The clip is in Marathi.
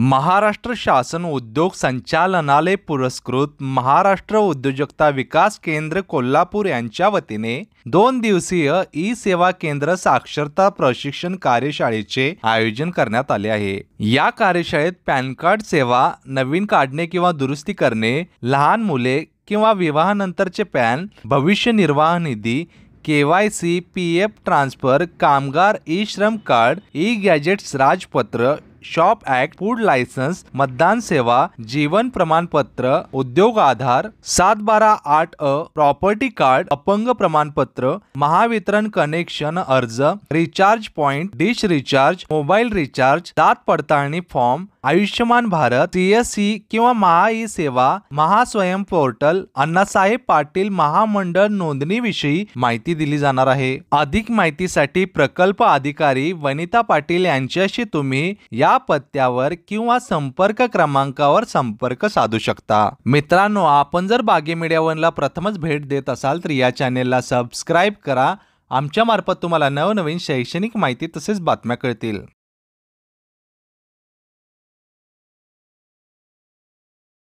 महाराष्ट्र शासन उद्योग संचालनालय पुरस्कृत महाराष्ट्र उद्योजकता विकास केंद्र कोल्हापूर यांच्या वतीने दोन दिवसीय ई सेवा केंद्र साक्षरता प्रशिक्षण कार्यशाळेचे आयोजन करण्यात आले आहे या कार्यशाळेत पॅन कार्ड सेवा नवीन काढणे किंवा दुरुस्ती करणे लहान मुले किंवा विवाहानंतरचे पॅन भविष्य निर्वाह निधी K Y C P F transfer कामगार e Shram card e gazette राजपत्र शॉप ऍक्ट फूड लायसन्स मतदान सेवा जीवन प्रमाणपत्र उद्योग आधार सात बारा आठ अ प्रॉपर्टी कार्ड अपंग प्रमाणपत्र महावितरण कनेक्शन अर्ज recharge point dish recharge mobile recharge दात पडताळणी फॉर्म आयुष्यमान भारत सीएससी किंवा महा ई सेवा महास्वयं पोर्टल अण्णासाहेब पाटील महामंडळ नोंदणीविषयी माहिती दिली जाणार आहे अधिक माहितीसाठी प्रकल्प अधिकारी वनिता पाटील यांच्याशी तुम्ही या या पत्त्यावर किंवा संपर्क क्रमांकावर संपर्क साधू शकता मित्रांनो आपण जर बागे मीडियावनला प्रथमच भेट देत असाल तर या चॅनेलला सबस्क्राईब करा आमच्यामार्फत तुम्हाला नवनवीन शैक्षणिक माहिती तसेच बातम्या कळतील